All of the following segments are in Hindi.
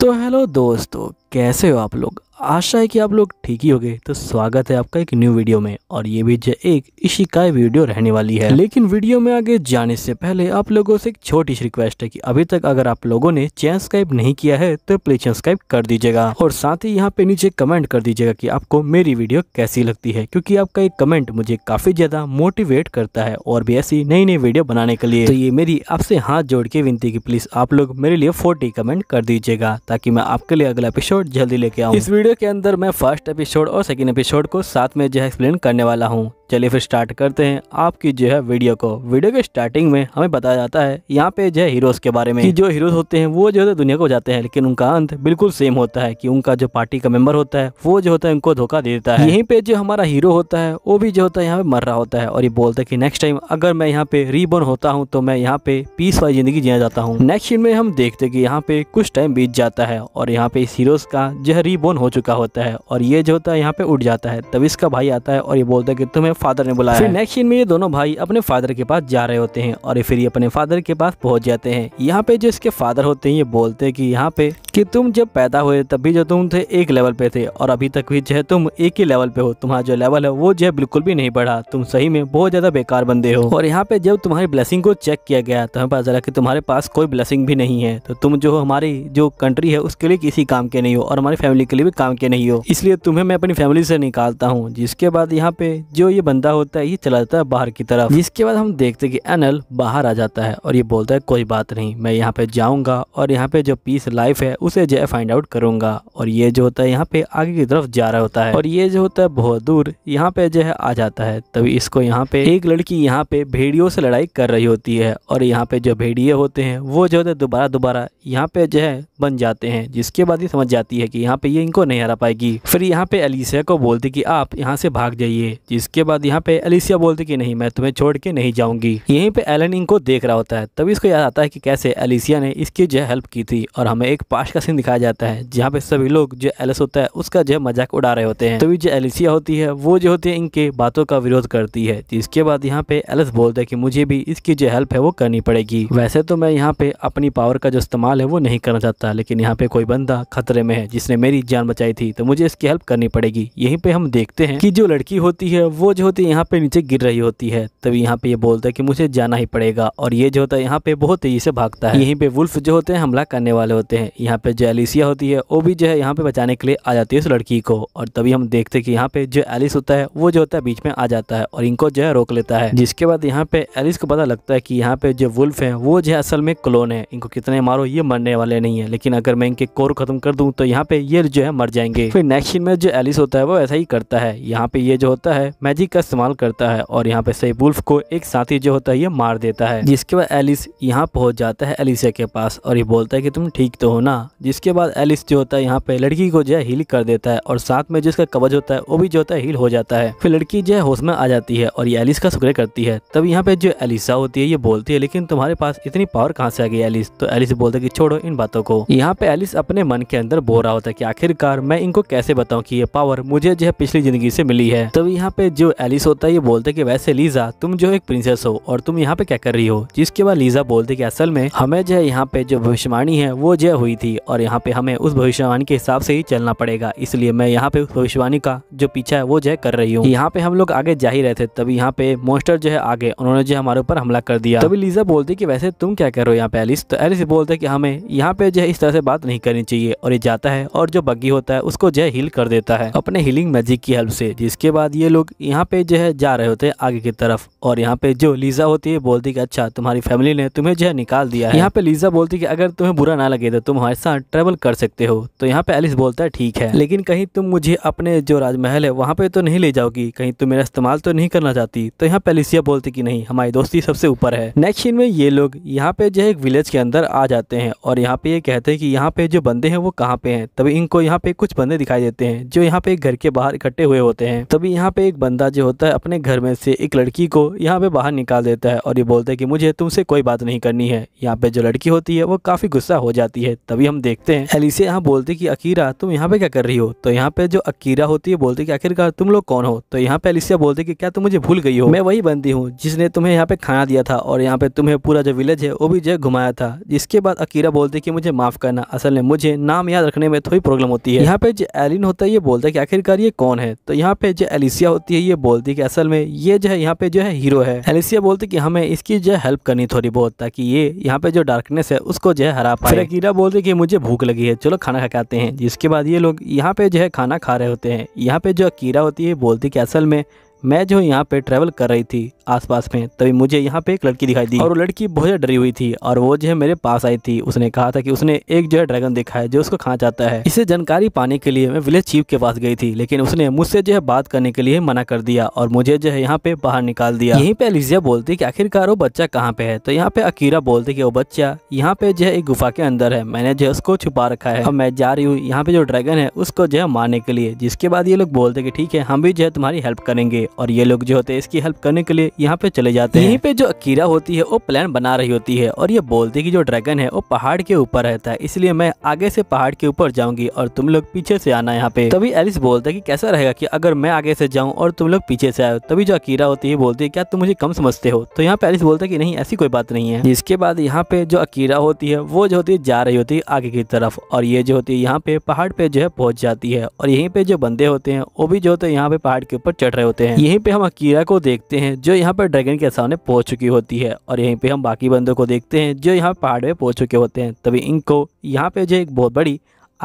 तो हेलो दोस्तों कैसे हो आप लोग आशा है कि आप लोग ठीक ही हो तो स्वागत है आपका एक न्यू वीडियो में और ये भी एक का वीडियो रहने वाली है लेकिन वीडियो में आगे जाने से पहले आप लोगों से एक छोटी सी रिक्वेस्ट है कि अभी तक अगर आप लोगों ने चैन नहीं किया है तो प्लीज सब्सक्राइब कर दीजिएगा और साथ ही यहाँ पे नीचे कमेंट कर दीजिएगा की आपको मेरी वीडियो कैसी लगती है क्यूँकी आपका एक कमेंट मुझे काफी ज्यादा मोटिवेट करता है और भी ऐसी नई नई वीडियो बनाने के लिए तो ये मेरी आपसे हाथ जोड़ के विनती की प्लीज आप लोग मेरे लिए फोर्टी कमेंट कर दीजिएगा ताकि मैं आपके लिए अगला एपिसोड एपिसोड जल्दी लेके आऊँ इस वीडियो के अंदर मैं फर्स्ट एपिसोड और सेकेंड एपिसोड को साथ में जो है एक्सप्लेन करने वाला हूँ चलिए फिर स्टार्ट करते हैं आपकी जो है वीडियो को वीडियो के स्टार्टिंग में हमें बताया जाता है यहाँ पे जो है हीरोज के बारे में कि जो हीरोज होते हैं वो जो है दुनिया को जाते हैं लेकिन उनका अंत बिल्कुल सेम होता है कि उनका जो पार्टी का मेंबर होता है वो जो होता है उनको धोखा दे देता है यहीं पे जो हमारा हीरो होता है वो भी जो होता है यहाँ पे मर रहा होता है और ये बोलता है की नेक्स्ट टाइम अगर मैं यहाँ पे रीबोर्न होता हूँ तो मैं यहाँ पे पीस वाली जिंदगी जिया जाता हूँ नेक्स्ट में हम देखते की यहाँ पे कुछ टाइम बीत जाता है और यहाँ पे इस हीरोज का जो है रीबोर्न हो चुका होता है और ये जो होता है यहाँ पे उठ जाता है तब इसका भाई आता है और ये बोलता है की तुम्हें फादर ने बुलाया फिर नेक्स्ट सीन में ये दोनों भाई अपने फादर के पास जा रहे होते हैं और फिर ये अपने फादर के पास पहुंच जाते हैं यहाँ पे जो इसके फादर होते हैं ये बोलते हैं कि यहाँ पे कि तुम जब पैदा हुए तब भी जो तुम थे एक लेवल पे थे और अभी तक भी जो है तुम एक ही लेवल पे हो तुम्हारा जो लेवल है वो जो है बिल्कुल भी नहीं बढ़ा तुम सही में बहुत ज्यादा बेकार बंदे हो और यहाँ पे जब तुम्हारी ब्लेसिंग को चेक किया गया तो हमें पता चला कि तुम्हारे पास कोई ब्लेसिंग भी नहीं है तो तुम जो हमारी जो कंट्री है उसके लिए किसी काम के नहीं हो और हमारी फैमिली के लिए भी काम के नहीं हो इसलिए तुम्हें मैं अपनी फैमिली से निकालता हूँ जिसके बाद यहाँ पे जो ये बंदा होता है ये चला जाता है बाहर की तरफ जिसके बाद हम देखते कि एनल बाहर आ जाता है और ये बोलता है कोई बात नहीं मैं यहाँ पे जाऊँगा और यहाँ पे जो पीस लाइफ है उसे जो है फाइंड आउट करूंगा और ये जो होता है यहाँ पे आगे की तरफ जा रहा होता है और ये जो होता है बहुत दूर यहाँ पे जो है आ जाता है तभी इसको यहाँ पे एक लड़की यहाँ पे भेड़ियों से लड़ाई कर रही होती है और यहाँ पे जो भेड़िए होते हैं वो जो होते दोबारा दोबारा यहाँ पे जो है बन जाते हैं जिसके बाद ये समझ जाती है की यहाँ पे ये इनको नहीं हरा पाएगी फिर यहाँ पे अलीसिया को बोलती की आप यहाँ से भाग जाइए जिसके बाद यहाँ पे अलीसिया बोलती की नहीं मैं तुम्हें छोड़ के नहीं जाऊंगी यहीं पे एलन इनको देख रहा होता है तभी इसको याद आता है की कैसे अलीसिया ने इसकी जो हेल्प की थी और हमें एक पास का सीन दिखाया जाता है जहाँ पे सभी लोग जो एलिस होता है उसका जो है मजाक उड़ा रहे होते हैं तभी तो जो एलिसिया होती है वो जो होती है इनके बातों का विरोध करती है जिसके बाद यहाँ पे एलिस बोलता है की मुझे भी इसकी जो हेल्प है वो करनी पड़ेगी वैसे तो मैं यहाँ पे अपनी पावर का जो इस्तेमाल है वो नहीं करना चाहता लेकिन यहाँ पे कोई बंदा खतरे में है जिसने मेरी जान बचाई थी तो मुझे इसकी हेल्प करनी पड़ेगी यहीं पे हम देखते हैं कि जो लड़की होती है वो जो होती है यहाँ पे नीचे गिर रही होती है तभी यहाँ पे ये बोलता है कि मुझे जाना ही पड़ेगा और ये जो होता है यहाँ पे बहुत तेजी से भागता है यहीं पे वुल्फ जो होते हैं हमला करने वाले होते हैं यहाँ यहाँ पे जो एलिसिया होती है वो भी जो है यहाँ पे बचाने के लिए आ जाती है उस लड़की को और तभी हम देखते हैं कि यहाँ पे जो एलिस होता है वो जो होता है बीच में आ जाता है और इनको जो है रोक लेता है जिसके बाद यहाँ पे एलिस को पता लगता है कि यहाँ पे जो वुल्फ है वो जो है असल में क्लोन है इनको कितने मारो ये मरने वाले नहीं है लेकिन अगर मैं इनके कोर खत्म कर दूँ तो यहाँ पे ये जो है मर जाएंगे फिर नेक्स्ट सीन में जो एलिस होता है वो ऐसा ही करता है यहाँ पे ये जो होता है मैजिक का इस्तेमाल करता है और यहाँ पे सही वुल्फ को एक साथी जो होता है ये मार देता है जिसके बाद एलिस यहाँ पहुंच जाता है एलिसिया के पास और ये बोलता है कि तुम ठीक तो हो ना जिसके बाद एलिस जो होता है यहाँ पे लड़की को जो है हील कर देता है और साथ में जिसका कवच होता है वो भी जो होता है हील हो जाता है फिर लड़की जो है होश में आ जाती है और ये एलिस का शुक्र करती है तब यहाँ पे जो एलिसा होती है ये बोलती है लेकिन तुम्हारे पास इतनी पावर कहाँ से आ गई एलिस तो एलिस बोलते की छोड़ो इन बातों को यहाँ पे एलिस अपने मन के अंदर बो रहा होता है की आखिरकार मैं इनको कैसे बताऊँ की ये पावर मुझे जो है पिछली जिंदगी से मिली है तब यहाँ पे जो एलिस होता है ये बोलते की वैसे लीजा तुम जो एक प्रिंसेस हो और तुम यहाँ पे क्या कर रही हो जिसके बाद लीजा बोलते की असल में हमें जो है यहाँ पे जो भविष्यवाणी है वो जो हुई थी और यहाँ पे हमें उस भविष्यवाणी के हिसाब से ही चलना पड़ेगा इसलिए मैं यहाँ पे उस भविष्यवाणी का जो पीछा है वो जो कर रही हूँ यहाँ पे हम लोग आगे जा ही रहे थे तभी यहाँ पे मोस्टर जो है आगे उन्होंने जो हमारे ऊपर हमला कर दिया तभी लीजा बोलती की वैसे तुम क्या कर रहे हो यहाँ पे एलिस तो एलिस बोलते की हमें यहाँ पे जो है इस तरह से बात नहीं करनी चाहिए और ये जाता है और जो बग्गी होता है उसको जो हिल हील कर देता है अपने हीलिंग मैजिक की हेल्प से जिसके बाद ये लोग यहाँ पे जो है जा रहे होते हैं आगे की तरफ और यहाँ पे जो लीजा होती है बोलती कि अच्छा तुम्हारी फैमिली ने तुम्हें जो है निकाल दिया है यहाँ पे लीजा बोलती कि अगर तुम्हें बुरा ना लगे तो तुम हमारे साथ ट्रेवल कर सकते हो तो यहाँ पे एलिस बोलता है ठीक है लेकिन कहीं तुम मुझे अपने जो राजमहल है वहाँ पे तो नहीं ले जाओगी कहीं तुम मेरा इस्तेमाल तो नहीं करना चाहती तो यहाँ पे एलिसिया बोलती कि नहीं हमारी दोस्ती सबसे ऊपर है नेक्स्ट सीन में ये लोग यहाँ पे जो है एक विलेज के अंदर आ जाते हैं और यहाँ पे ये कहते हैं कि यहाँ पे जो बंदे हैं वो कहाँ पे हैं तभी इनको यहाँ पे कुछ बंदे दिखाई देते हैं जो यहाँ पे घर के बाहर इकट्ठे हुए होते हैं तभी यहाँ पे एक बंदा जो होता है अपने घर में से एक लड़की को यहाँ पे बाहर निकाल देता है और ये बोलता है कि मुझे तुमसे कोई बात नहीं करनी है यहाँ पे जो लड़की होती है वो काफ़ी गुस्सा हो जाती है तभी हम देखते हैं एलिसे यहाँ बोलते कि अकीरा तुम यहाँ पे क्या कर रही हो तो यहाँ पे जो अकीरा होती है बोलती कि आखिरकार तुम लोग कौन हो तो यहाँ पे एलिसिया बोलते कि क्या तुम मुझे भूल गई हो मैं वही बंदी हूँ जिसने तुम्हें यहाँ पे खाना दिया था और यहाँ पे तुम्हें पूरा जो विलेज है वो भी जो घुमाया था जिसके बाद अकीरा बोलते कि मुझे माफ करना असल में मुझे नाम याद रखने में थोड़ी प्रॉब्लम होती है यहाँ पे जो एलिन होता है ये बोलता है की आखिरकार ये कौन है तो यहाँ पे जो एलिसिया होती है ये बोलती है की असल में ये जो है यहाँ पे जो है हीरो है एलिसिया बोलती की हमें इसकी जो हेल्प करनी थोड़ी बहुत ताकि ये यहाँ पे जो डार्कनेस है उसको जो है हरा पाए अकीरा बोलते कि मुझे मुझे भूख लगी है चलो खाना खा खाते हैं जिसके बाद ये लोग यहाँ पे जो है खाना खा रहे होते हैं यहाँ पे जो अकीरा होती है बोलती कि असल में मैं जो यहाँ पे ट्रैवल कर रही थी आसपास में तभी मुझे यहाँ पे एक लड़की दिखाई दी और वो लड़की बहुत डरी हुई थी और वो जो है मेरे पास आई थी उसने कहा था कि उसने एक जो है ड्रैगन देखा है जो उसको खाना चाहता है इसे जानकारी पाने के लिए मैं विलेज चीफ के पास गई थी लेकिन उसने मुझसे जो है बात करने के लिए मना कर दिया और मुझे जो है यहाँ पे बाहर निकाल दिया यहीं पे अलिजिया बोलती की आखिरकार वो बच्चा कहाँ पे है तो यहाँ पे अकीरा बोलती की वो बच्चा यहाँ पे जो है एक गुफा के अंदर है मैंने जो है उसको छुपा रखा है और मैं जा रही हूँ यहाँ पे जो ड्रैगन है उसको जो है मारने के लिए जिसके बाद ये लोग बोलते कि ठीक है हम भी जो है तुम्हारी हेल्प करेंगे और ये लोग जो होते हैं इसकी हेल्प करने के लिए यहाँ पे चले जाते हैं यहीं पे जो अकीरा होती है वो प्लान बना रही होती है और ये बोलती है कि जो ड्रैगन है वो पहाड़ के ऊपर रहता है इसलिए मैं आगे से पहाड़ के ऊपर जाऊंगी और तुम लोग पीछे से आना यहाँ पे तभी एलिस बोलता है कि कैसा रहेगा कि अगर मैं आगे से जाऊँ और तुम लोग पीछे से आयो तभी जो अकीरा होती है बोलती है क्या तुम मुझे कम समझते हो तो यहाँ पे एलिस बोलता है कि नहीं ऐसी कोई बात नहीं है इसके बाद यहाँ पे जो अकीरा होती है वो जो होती है जा रही होती है आगे की तरफ और ये जो होती है यहाँ पे पहाड़ पे जो है पहुंच जाती है और यहीं पे जो बंदे होते हैं वो भी जो होते हैं यहाँ पे पहाड़ के ऊपर चढ़ रहे होते हैं यहीं पे हम अकीरा को देखते हैं जो यहाँ यहाँ पर ड्रैगन के सामने पहुँच चुकी होती है और यहीं पे हम बाकी बंदों को देखते हैं जो यहाँ पहाड़ में पहुँच चुके होते हैं तभी इनको यहाँ पे जो एक बहुत बड़ी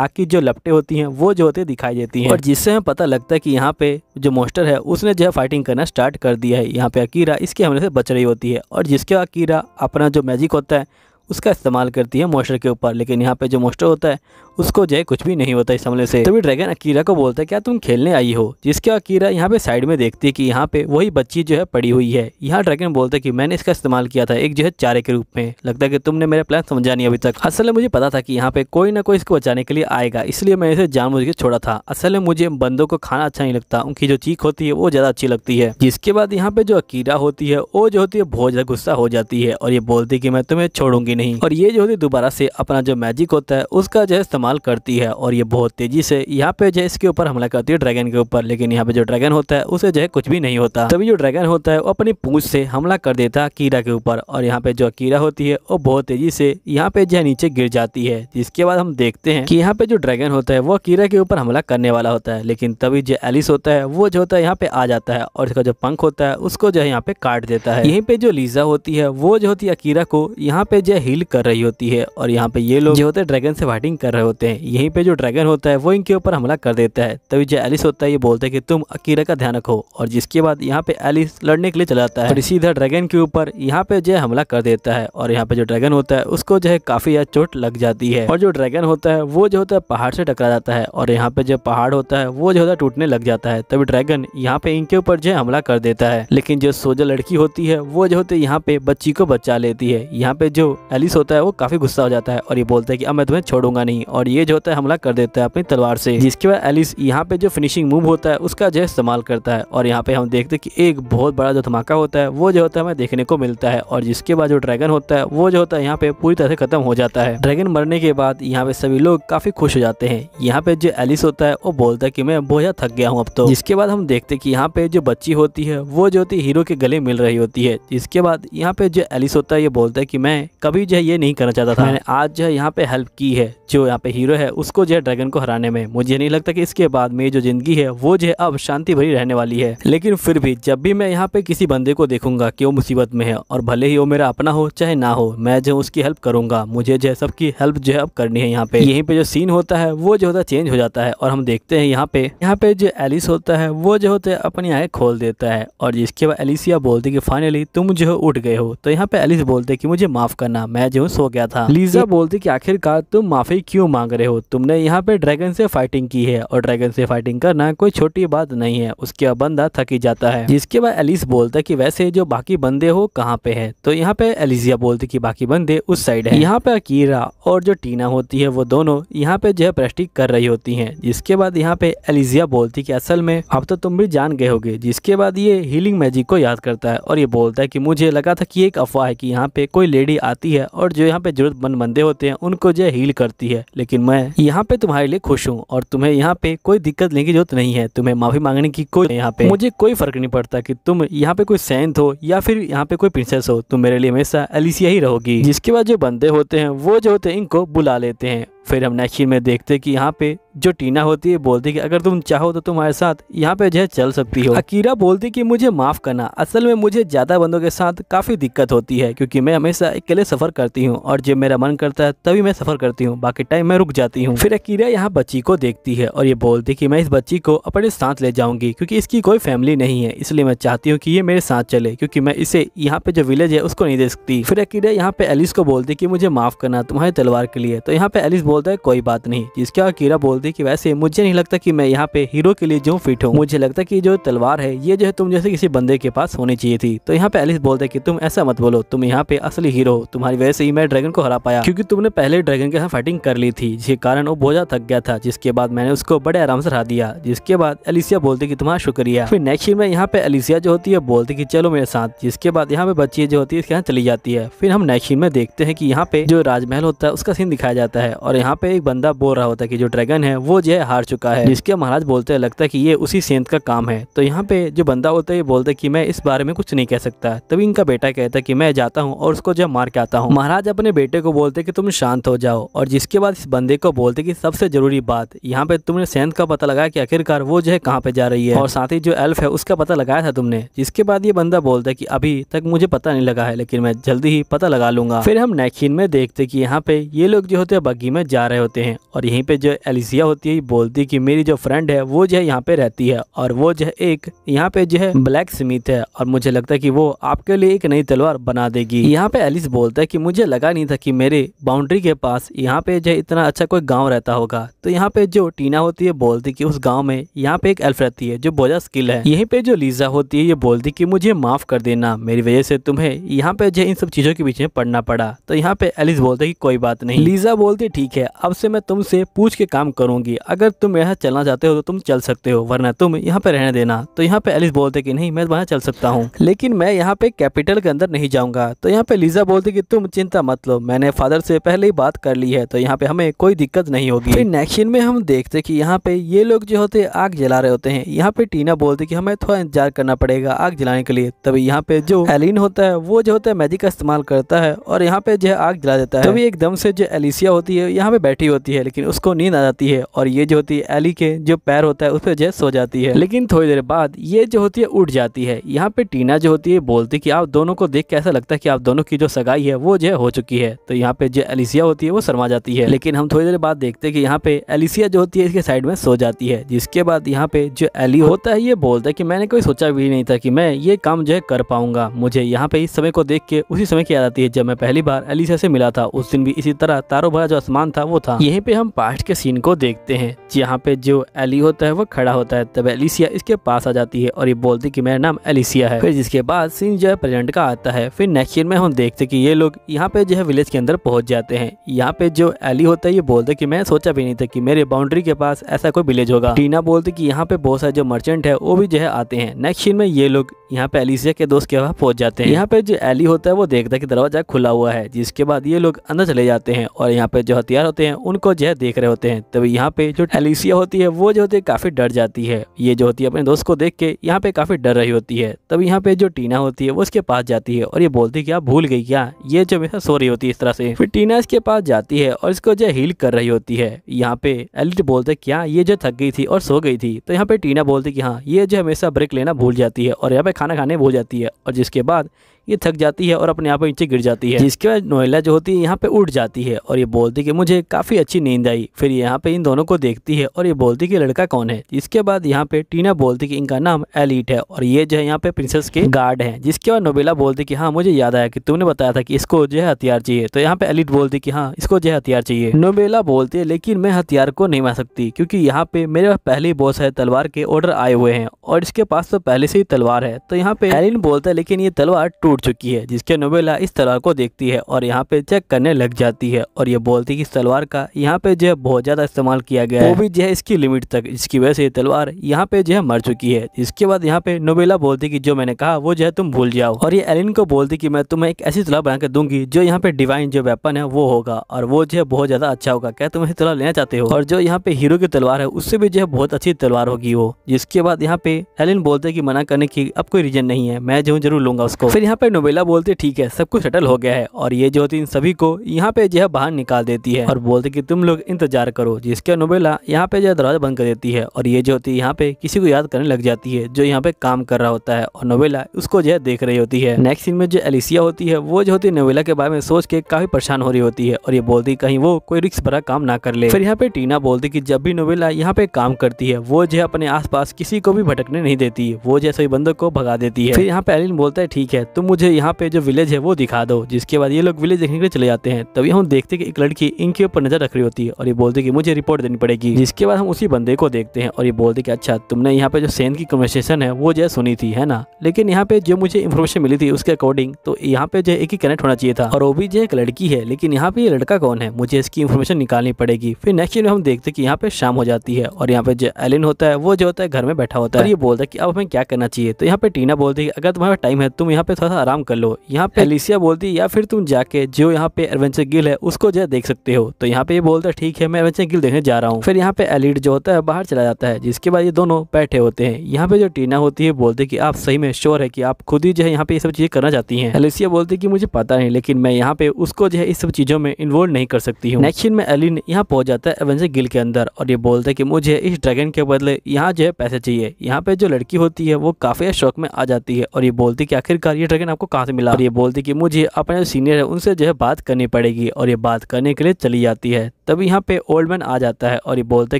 आग की जो लपटे होती हैं वो जो होते दिखाई देती हैं और जिससे हमें पता लगता है कि यहाँ पे जो मोस्टर है उसने जो है फाइटिंग करना स्टार्ट कर दिया है यहाँ पे अकीरा इसके हमले से बच रही होती है और जिसके अकीरा अपना जो मैजिक होता है उसका इस्तेमाल करती है मोस्टर के ऊपर लेकिन यहाँ पे जो मोस्टर होता है उसको जय कुछ भी नहीं होता इस हमले से तभी ड्रैगन अकीरा को बोलता है क्या तुम खेलने आई हो जिसके अकीरा यहाँ पे साइड में देखती है कि यहाँ पे वही बच्ची जो है पड़ी हुई है यहाँ ड्रैगन बोलता है कि मैंने इसका इस्तेमाल किया था एक जो है चारे के रूप में लगता है कि तुमने मेरा प्लान समझा नहीं अभी तक असल में मुझे पता था कि यहाँ पे कोई ना कोई इसको बचाने के लिए आएगा इसलिए मैं इसे जान के छोड़ा था असल में मुझे बंदों को खाना अच्छा नहीं लगता उनकी जो चीख होती है वो ज़्यादा अच्छी लगती है जिसके बाद यहाँ पे जो अकीरा होती है वो जो होती है बहुत ज़्यादा गुस्सा हो जाती है और ये बोलती है कि मैं तुम्हें छोड़ूंगी नहीं और ये जो होती है दोबारा से अपना जो मैजिक होता है उसका जो है इस्तेमाल करती है और ये बहुत तेज़ी से यहाँ पे जो है इसके ऊपर हमला करती है ड्रैगन के ऊपर लेकिन यहाँ पे जो ड्रैगन होता है उसे जो है कुछ भी नहीं होता तभी जो ड्रैगन होता है वो अपनी पूछ से हमला कर देता है कीड़ा के ऊपर और यहाँ पे जो कीड़ा होती है वो बहुत तेज़ी से यहाँ पे जो है नीचे गिर जाती है जिसके बाद हम देखते हैं कि यहाँ पे जो ड्रैगन होता है वो कीड़ा के ऊपर हमला करने वाला होता है लेकिन तभी जो एलिस होता है वो जो होता है यहाँ पे आ जाता है और इसका जो पंख होता है उसको जो है यहाँ पे काट देता है यहीं पे जो लीजा होती है वो जो होती है अकीरा को यहाँ पे जो हील कर रही होती है और यहाँ पे ये लोग जो होते हैं ड्रैगन से फाइटिंग कर रहे होते होते हैं यहीं पे जो ड्रैगन होता है वो इनके ऊपर हमला कर देता है तभी जो एलिस होता है ये बोलता है कि तुम अकीरा का ध्यान रखो और जिसके बाद यहाँ पे एलिस लड़ने के लिए चला जाता है और इसी इधर ड्रैगन के ऊपर यहाँ पे जो हमला कर देता है और यहाँ पे जो ड्रैगन होता है उसको जो है काफी चोट लग जाती है और जो ड्रैगन होता है वो जो होता है पहाड़ से टकरा जाता है और यहाँ पे जो पहाड़ होता है वो जो होता है टूटने लग जाता है तभी ड्रैगन यहाँ पे इनके ऊपर जो हमला कर देता है लेकिन जो सोजा लड़की होती है वो जो होते यहाँ पे बच्ची को बचा लेती है यहाँ पे जो एलिस होता है वो काफी गुस्सा हो जाता है और ये बोलता है कि अब मैं तुम्हें छोड़ूंगा नहीं और और ये जो होता है हमला कर देता है अपनी तलवार से जिसके बाद एलिस यहाँ पे जो फिनिशिंग मूव होता है उसका जो है इस्तेमाल करता है और यहाँ पे हम देखते हैं कि एक बहुत बड़ा जो धमाका होता है वो जो होता है हमें देखने को मिलता है और जिसके बाद जो ड्रैगन होता है वो जो होता है यहाँ पे पूरी तरह से खत्म हो जाता है ड्रैगन मरने के बाद यहाँ पे सभी लोग काफी खुश हो जाते हैं यहाँ पे जो एलिस होता है वो बोलता है की मैं बोझा थक गया हूँ अब तो जिसके बाद हम देखते की यहाँ पे जो बच्ची होती है वो जो होती है हीरो के गले मिल रही होती है जिसके बाद यहाँ पे जो एलिस होता है ये बोलता है की मैं कभी जो है ये नहीं करना चाहता था मैंने आज जो है यहाँ पे हेल्प की है जो यहाँ पे हीरो है उसको जो है ड्रैगन को हराने में मुझे नहीं लगता कि इसके बाद मेरी जो ज़िंदगी है वो जो है अब शांति भरी रहने वाली है लेकिन फिर भी जब भी मैं यहाँ पे किसी बंदे को देखूंगा कि वो मुसीबत में है और भले ही वो मेरा अपना हो चाहे ना हो मैं जो उसकी हेल्प करूंगा मुझे जो है सबकी हेल्प जो है अब करनी है यहाँ पे यहीं पे जो सीन होता है वो जो होता है चेंज हो जाता है और हम देखते हैं यहाँ पे यहाँ पे जो एलिस होता है वो जो होता है अपनी आँखें खोल देता है और जिसके बाद एलिसिया बोलते की फाइनली तुम जो है उठ गए हो तो यहाँ पे एलिस बोलते की मुझे माफ करना मैं जो सो गया था लीजा बोलती की आखिरकार तुम माफी क्यों मांग मांग रहे हो तुमने यहाँ पे ड्रैगन से फाइटिंग की है और ड्रैगन से फाइटिंग करना कोई छोटी बात नहीं है उसके बंदा थक ही जाता है जिसके बाद एलिस बोलता है कि वैसे जो बाकी बंदे हो कहाँ पे है तो यहाँ पे एलिजिया बोलती कि बाकी बंदे उस साइड है यहाँ पे अकीरा और जो टीना होती है वो दोनों यहाँ पे जो है प्रेस्टिक कर रही होती है जिसके बाद यहाँ पे एलिजिया बोलती की असल में अब तो तुम भी जान गए होगे जिसके बाद ये हीलिंग मैजिक को याद करता है और ये बोलता है कि मुझे लगा था कि एक अफवाह है कि यहाँ पे कोई लेडी आती है और जो यहाँ पे जरूरतमंद बंदे होते हैं उनको जो हील करती है लेकिन लेकिन मैं यहाँ पे तुम्हारे लिए खुश हूँ और तुम्हें यहाँ पे कोई दिक्कत लेने की जरूरत नहीं है तुम्हें माफी मांगने की कोई यहाँ पे मुझे कोई फर्क नहीं पड़ता कि तुम यहाँ पे कोई सैंत हो या फिर यहाँ पे कोई प्रिंसेस हो तुम मेरे लिए हमेशा अलिसिया ही रहोगी जिसके बाद जो बंदे होते हैं वो जो होते हैं इनको बुला लेते हैं फिर हम आखिर में देखते कि यहाँ पे जो टीना होती है बोलती कि अगर तुम चाहो तो तुम्हारे साथ यहाँ पे जो है चल सकती हो अकीरा बोलती कि मुझे माफ़ करना असल में मुझे ज़्यादा बंदों के साथ काफ़ी दिक्कत होती है क्योंकि मैं हमेशा अकेले सफ़र करती हूँ और जब मेरा मन करता है तभी मैं सफ़र करती हूँ बाकी टाइम मैं रुक जाती हूँ फिर अकीरा यहाँ बच्ची को देखती है और ये बोलती की मैं इस बच्ची को अपने साथ ले जाऊंगी क्यूँकी इसकी कोई फैमिली नहीं है इसलिए मैं चाहती हूँ की ये मेरे साथ चले क्यूँकी मैं इसे यहाँ पे जो विलेज है उसको नहीं देख सकती फिर अकीरा यहाँ पे एलिस को बोलती की मुझे माफ़ करना तुम्हारी तलवार के लिए तो यहाँ पे एलिस बोलता है कोई बात नहीं जिसके अकीरा बोलती है कि वैसे मुझे नहीं लगता कि मैं यहाँ पे हीरो के लिए जो फिट हूँ मुझे लगता है कि जो तलवार है ये जो है तुम जैसे किसी बंदे के पास होनी चाहिए थी तो यहाँ पे एलिस बोलते की तुम ऐसा मत बोलो तुम यहाँ पे असली हीरो तुम्हारी वजह से ही मैं ड्रैगन को हरा पाया क्यूँकी तुमने पहले ड्रैगन के साथ फाइटिंग कर ली थी जिसके कारण वो बोझा थक गया था जिसके बाद मैंने उसको बड़े आराम से हरा दिया जिसके बाद एलिसिया बोलते की तुम्हारा शुक्रिया फिर नेक्स्ट में यहाँ पे एलिसिया जो होती है बोलती की चलो मेरे साथ जिसके बाद यहाँ पे बच्ची जो होती है इसके यहाँ चली जाती है फिर हम नेक्स्ट में देखते हैं कि यहाँ पे जो राजमहल होता है उसका सीन दिखाया जाता है और यहाँ पे एक बंदा बोल रहा होता है कि जो ड्रैगन है वो जो है हार चुका है जिसके महाराज बोलते हैं लगता है कि ये उसी सेंत का काम है तो यहाँ पे जो बंदा होता है ये बोलता है कि मैं इस बारे में कुछ नहीं कह सकता तभी इनका बेटा कहता है कि मैं जाता हूँ और उसको जो मार के आता हूँ महाराज अपने बेटे को बोलते कि तुम शांत हो जाओ और जिसके बाद इस बंदे को बोलते कि सबसे जरूरी बात यहाँ पे तुमने सेंध का पता लगाया कि आखिरकार वो जो है कहाँ पे जा रही है और साथ ही जो एल्फ है उसका पता लगाया था तुमने जिसके बाद ये बंदा बोलता है कि अभी तक मुझे पता नहीं लगा है लेकिन मैं जल्दी ही पता लगा लूंगा फिर हम नैखीन में देखते कि यहाँ पे ये लोग जो होते हैं बग्घी में जा रहे होते हैं और यहीं पे जो एलिसिया होती है बोलती कि मेरी जो फ्रेंड है वो जो है यहाँ पे रहती है और वो जो है एक यहाँ पे जो है ब्लैक स्मिथ है और मुझे लगता है कि वो आपके लिए एक नई तलवार बना देगी यहाँ पे एलिस बोलता है कि मुझे लगा नहीं था कि मेरे बाउंड्री के पास यहाँ पे जो है इतना अच्छा कोई गाँव रहता होगा तो यहाँ पे जो टीना होती है बोलती की उस गाँव में यहाँ पे एक एल्फ रहती है जो बोझा स्किल है यहीं पे जो लीजा होती है ये बोलती की मुझे माफ कर देना मेरी वजह से तुम्हें यहाँ पे जो इन सब चीजों के बीच में पड़ना पड़ा तो यहाँ पे एलिस बोलते कि कोई बात नहीं लीजा बोलती ठीक है है अब से मैं तुमसे पूछ के काम करूंगी अगर तुम यहाँ चलना चाहते हो तो तुम चल सकते हो वरना तुम यहाँ पे रहने देना तो यहाँ पे एलिस बोलते कि नहीं मैं वहाँ चल सकता हूँ लेकिन मैं यहाँ पे कैपिटल के अंदर नहीं जाऊँगा तो यहाँ पे लीजा बोलते कि तुम चिंता मत लो मैंने फादर से पहले ही बात कर ली है तो यहाँ पे हमें कोई दिक्कत नहीं होगी नेक्शन में हम देखते कि यहाँ पे ये लोग जो होते आग जला रहे होते हैं यहाँ पे टीना बोलते कि हमें थोड़ा इंतजार करना पड़ेगा आग जलाने के लिए तभी यहाँ पे जो एलिन होता है वो जो होता है मैजिक का इस्तेमाल करता है और यहाँ पे जो है आग जला देता है तभी एकदम से जो एलिसिया होती है यहाँ पे बैठी होती है लेकिन उसको नींद आ जाती है और ये जो होती है एली के जो पैर होता है उस पर जो सो जाती है लेकिन थोड़ी देर बाद ये जो होती है उठ जाती है यहाँ पे टीना जो होती है बोलती कि आप दोनों को देख के ऐसा लगता है कि आप दोनों की जो सगाई है वो जो हो चुकी है तो यहाँ पे जो एलिसिया होती है वो शर्मा जाती है लेकिन हम थोड़ी देर बाद देखते हैं कि यहाँ पे एलिसिया जो होती है इसके साइड में सो जाती है जिसके बाद यहाँ पे जो एली होता है ये बोलता है कि मैंने कोई सोचा भी नहीं था कि मैं ये काम जो है कर पाऊंगा मुझे यहाँ पे इस समय को देख के उसी समय की याद आती है जब मैं पहली बार एलिसिया से मिला था उस दिन भी इसी तरह तारो भरा जो आसमान था वो था यहीं पे हम पास्ट के सीन को देखते हैं जहाँ पे जो एली होता है वो खड़ा होता है तब एलिसिया इसके पास आ जाती है और ये बोलती कि मेरा नाम एलिसिया है फिर जिसके बाद सीन जो है प्रेजेंट का आता है फिर नेक्स्ट ईयर में हम देखते कि ये लोग यहाँ पे जो है विलेज के अंदर पहुंच जाते हैं यहाँ पे जो एली होता है ये बोलते की मैं सोचा भी नहीं था की मेरे बाउंड्री के पास ऐसा कोई विलेज होगा टीना बोलती की यहाँ पे बहुत सारे जो मर्चेंट है वो भी जो है आते हैं नेक्स्ट ईयर में ये लोग यहाँ पे एलिसिया के दोस्त के वहाँ पहुंच जाते हैं यहाँ पे जो एली होता है वो देखता है कि दरवाजा खुला हुआ है जिसके बाद ये लोग अंदर चले जाते हैं और यहाँ पे जो हथियार तैयार होते हैं उनको जो है देख रहे होते हैं तभी यहाँ पे जो एलिसिया होती है वो जो होती है काफ़ी डर जाती है ये जो होती है अपने दोस्त को देख के यहाँ पे काफ़ी डर रही होती है तभी यहाँ पे जो टीना होती है वो उसके पास जाती है और ये बोलती क्या भूल गई क्या ये जो हमेशा सो रही होती है इस तरह से फिर टीना इसके पास जाती है और इसको जो हील कर रही होती है यहाँ पे एलिट बोलते क्या ये जो थक गई थी और सो गई थी तो यहाँ पे टीना बोलती की हाँ ये जो हमेशा ब्रेक लेना भूल जाती है और यहाँ पे खाना खाने भूल जाती है और जिसके बाद ये थक जाती है और अपने आप नीचे गिर जाती है जिसके बाद नोएला जो होती है यहाँ पे उठ जाती है और ये बोलती कि मुझे काफ़ी अच्छी नींद आई फिर यहाँ पे इन दोनों को देखती है और ये बोलती कि लड़का कौन है इसके बाद यहाँ पे टीना बोलती कि इनका नाम एलिट है और ये जो है यहाँ पे प्रिंसेस के गार्ड है जिसके बाद नोबेला बोलती की हाँ मुझे याद आया कि तुमने बताया था कि इसको जो है हथियार चाहिए तो यहाँ पे एलिट बोलती की हाँ इसको जो है हथियार चाहिए नोबेला बोलती है लेकिन मैं हथियार को नहीं मार सकती क्योंकि यहाँ पे मेरे पहले ही बहुत सारे तलवार के ऑर्डर आए हुए हैं और इसके पास तो पहले से ही तलवार है तो यहाँ पे एलिन बोलता है लेकिन ये तलवार टूट टूट चुकी है जिसके नोबेला इस तलवार को देखती है और यहाँ पे चेक करने लग जाती है और ये बोलती है कि इस तलवार का यहाँ पे जो है बहुत ज़्यादा इस्तेमाल किया गया है वो भी जो है इसकी लिमिट तक जिसकी वजह से ये तलवार यहाँ पे जो है मर चुकी है इसके बाद यहाँ पे नोबेला बोलती की जो मैंने कहा वो जो है तुम भूल जाओ और ये एलिन को बोलती की मैं तुम्हें एक ऐसी तलवार बनाकर दूंगी जो यहाँ पे डिवाइन जो वेपन है वो होगा और वो जो है बहुत ज़्यादा अच्छा होगा क्या तुम ऐसी तलवार लेना चाहते हो और जो यहाँ पे हीरो की तलवार है उससे भी जो है बहुत अच्छी तलवार होगी वो जिसके बाद यहाँ पे एलिन बोलते की मना करने की अब कोई रीजन नहीं है मैं जो जरूर लूंगा उसको फिर यहाँ पे पे नोबेला बोलते ठीक है सब कुछ सेटल हो गया है और ये जो होती इन सभी को यहाँ पे जो है बाहर निकाल देती है और बोलते कि तुम लोग इंतजार करो जिसके नोबेला यहाँ पे जो है दरवाजा बंद कर देती है और ये जो होती है यहाँ पे किसी को याद करने लग जाती है जो यहाँ पे काम कर रहा होता है और नोबेला उसको जो है देख रही होती है नेक्स्ट सीन में जो एलिसिया होती है वो जो होती है नोबेला के बारे में सोच के काफी परेशान हो रही होती है और ये बोलती कहीं वो कोई रिक्स भरा काम ना कर ले फिर यहाँ पे टीना बोलती की जब भी नोबेला यहाँ पे काम करती है वो जो है अपने आस किसी को भी भटकने नहीं देती वो जैसे बंदों को भगा देती है फिर यहाँ पे एलिन बोलता है ठीक है तुम मुझे यहाँ पे जो विलेज है वो दिखा दो जिसके बाद ये लोग विलेज देखने के लिए चले जाते हैं तभी हम देखते कि एक लड़की इनके ऊपर नजर रख रही होती है और ये बोलते कि मुझे रिपोर्ट देनी पड़ेगी जिसके बाद हम उसी बंदे को देखते हैं और ये बोलते कि अच्छा तुमने यहाँ पे जो सेंध की कन्वर्सेशन है वो जो सुनी थी है ना लेकिन यहाँ पे जो मुझे इन्फॉर्मेशन मिली थी उसके अकॉर्डिंग तो यहाँ पे जो एक ही कनेक्ट होना चाहिए था और वो भी जो एक लड़की है लेकिन यहाँ पे ये लड़का कौन है मुझे इसकी इन्फॉर्मेशन निकालनी पड़ेगी फिर नेक्स्ट डे हम देखते कि यहाँ पे शाम हो जाती है और यहाँ पे जो एलिन होता है वो जो होता है घर में बैठा होता है ये बोलता है कि अब हमें क्या करना चाहिए तो यहाँ पे टीना बोलती है अगर तुम्हारा टाइम है तुम यहाँ पे थोड़ा आराम कर लो यहाँ पे एलिसिया बोलती है या फिर तुम जाके जो यहाँ पे एडवेंचर गिल है उसको जो देख सकते हो तो यहाँ पे ये बोलता है ठीक है मैं एडवेंचर गिल देखने जा रहा हूँ फिर यहाँ पे एलिड जो होता है बाहर चला जाता है जिसके बाद ये दोनों बैठे होते हैं यहाँ पे जो टीना होती है बोलते की आप सही में श्योर है की आप खुद ही जो है यहाँ पे ये सब चीजें करना चाहती है एलिसिया बोलती की मुझे पता नहीं लेकिन मैं यहाँ पे उसको जो है इस सब चीजों में इन्वॉल्व नहीं कर सकती हूँ नेक्स्ट में एलिन यहाँ पहुंच जाता है एडवेंचर गिल के अंदर और ये बोलते है कि मुझे इस ड्रैगन के बदले यहाँ जो है पैसे चाहिए यहाँ पे जो लड़की होती है वो काफी शौक में आ जाती है और ये बोलती है कि आखिरकार ये ड्रैगन आपको कहाँ से मिला और ये बोलती कि मुझे अपने सीनियर है उनसे जो है बात करनी पड़ेगी और ये बात करने के लिए चली जाती है तभी यहाँ पे ओल्ड मैन आ जाता है और ये बोलता है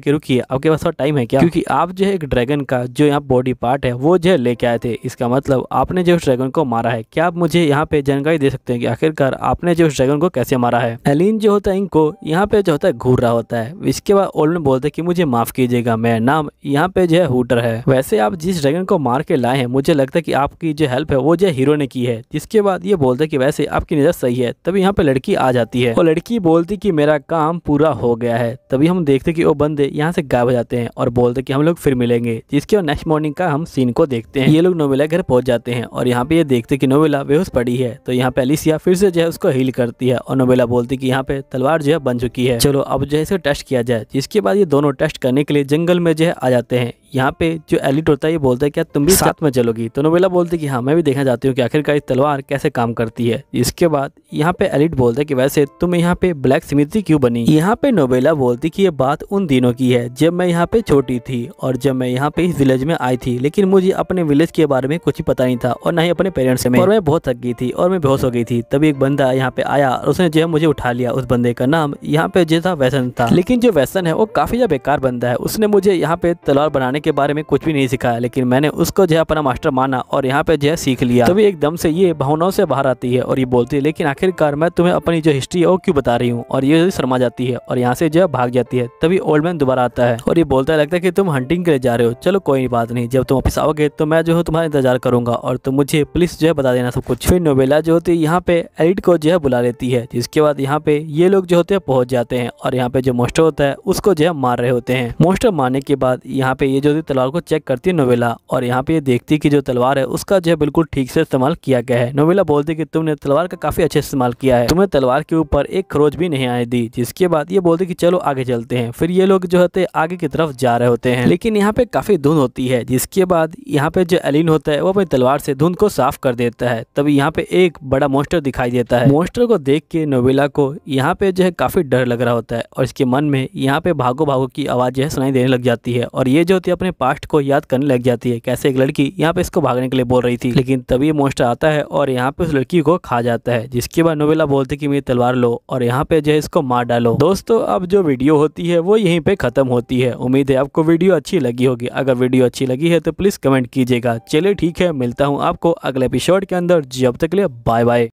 कि रुकिए आपके पास थोड़ा टाइम है क्या क्योंकि आप जो है एक ड्रैगन का जो यहाँ बॉडी पार्ट है वो जो है लेके आए थे इसका मतलब आपने जो ड्रैगन को मारा है क्या आप मुझे यहाँ पे जानकारी दे सकते हैं कि आखिरकार आपने जो ड्रैगन को कैसे मारा है एलिन जो होता है इनको यहाँ पे जो होता है घूर रहा होता है इसके बाद ओल्ड मैन बोलते है की मुझे माफ कीजिएगा मेरा नाम यहाँ पे जो है हुटर है वैसे आप जिस ड्रैगन को मार के लाए हैं मुझे लगता है की आपकी जो हेल्प है वो जो हीरो ने की की है जिसके बाद ये बोलते कि वैसे आपकी नज़र सही है तभी यहाँ पे लड़की आ जाती है और लड़की बोलती कि मेरा काम पूरा हो गया है तभी हम देखते कि वो बंदे यहाँ से गायब हो जाते हैं और बोलते कि हम लोग फिर मिलेंगे जिसके और नेक्स्ट मॉर्निंग का हम सीन को देखते हैं ये लोग नोवेला घर पहुंच जाते हैं और यहाँ पे ये देखते कि नोवेला बेहोश पड़ी है तो यहाँ पे अलिसिया फिर से जो है उसको हील करती है और नोवेला बोलती की यहाँ पे तलवार जो है बन चुकी है चलो अब जो है इसे टेस्ट किया जाए जिसके बाद ये दोनों टेस्ट करने के लिए जंगल में जो है आ जाते हैं यहाँ पे जो एलिट होता है ये बोलता है क्या तुम भी साथ में चलोगी तो नोबेला बोलती है कि हाँ मैं भी देखना चाहती हूँ कि आखिरकार इस तलवार कैसे काम करती है इसके बाद यहाँ पे एलिट बोलता है कि वैसे तुम यहाँ पे ब्लैक स्मृति क्यों बनी यहाँ पे नोबेला बोलती कि ये बात उन दिनों की है जब मैं यहाँ पे छोटी थी और जब मैं यहाँ पे इस विलेज में आई थी लेकिन मुझे अपने विलेज के बारे में कुछ पता नहीं था और ना ही अपने पेरेंट्स में और मैं बहुत थक गई थी और मैं बेहोश हो गई थी तभी एक बंदा यहाँ पे आया और उसने जो है मुझे उठा लिया उस बंदे का नाम यहाँ पे जो था वैसन था लेकिन जो वैसन है वो काफी ज्यादा बेकार बंदा है उसने मुझे यहाँ पे तलवार बनाने के बारे में कुछ भी नहीं सिखाया लेकिन मैंने उसको जो है अपना मास्टर माना और यहाँ पे जो है सीख लिया तभी एकदम से ये भावनाओं से बाहर आती है और ये बोलती है लेकिन आखिरकार मैं तुम्हें अपनी जो हिस्ट्री है वो क्यों बता रही हूँ और ये शर्मा जाती है और यहाँ से जो है भाग जाती है तभी ओल्ड मैन दोबारा आता है और ये बोलता है लगता है की तुम हंटिंग के लिए जा रहे हो चलो कोई बात नहीं जब तुम ऑफिस आओगे तो मैं जो है तुम्हारा इंतजार करूंगा और तुम मुझे पुलिस जो है बता देना सब कुछ फिर नोबेला जो होती है यहाँ पे एलिट को जो है बुला लेती है जिसके बाद यहाँ पे ये लोग जो होते हैं पहुंच जाते हैं और यहाँ पे जो मोस्टर होता है उसको जो है मार रहे होते हैं मोस्टर मारने के बाद यहाँ पे ये जो होती तलवार को चेक करती है नोवेला और यहाँ पे ये देखती कि जो तलवार है उसका जो है बिल्कुल ठीक से इस्तेमाल किया गया है नोवेला बोलती कि तुमने तलवार का काफी अच्छे इस्तेमाल किया है तुम्हें तलवार के ऊपर एक खरोज भी नहीं आई दी जिसके बाद ये बोलते कि चलो आगे चलते हैं फिर ये लोग जो होते आगे की तरफ जा रहे होते हैं लेकिन यहाँ पे काफी धुंध होती है जिसके बाद यहाँ पे जो एलिन होता है वो अपनी तलवार से धुंध को साफ कर देता है तभी यहाँ पे एक बड़ा मोस्टर दिखाई देता है मोस्टर को देख के नोवेला को यहाँ पे जो है काफी डर लग रहा होता है और इसके मन में यहाँ पे भागो भागो की आवाज जो है सुनाई देने लग जाती है और ये जो होती है अपने पास्ट को याद करने लग जाती है कैसे एक लड़की यहाँ पे इसको भागने के लिए बोल रही थी लेकिन तभी मोस्टर आता है और यहाँ पे उस लड़की को खा जाता है जिसके बाद नोवेला बोलती की मेरी तलवार लो और यहाँ पे जो है इसको मार डालो दोस्तों अब जो वीडियो होती है वो यहीं पे खत्म होती है उम्मीद है आपको वीडियो अच्छी लगी होगी अगर वीडियो अच्छी लगी है तो प्लीज कमेंट कीजिएगा चले ठीक है मिलता हूँ आपको अगले एपिसोड के अंदर जी अब तक लिए बाय बाय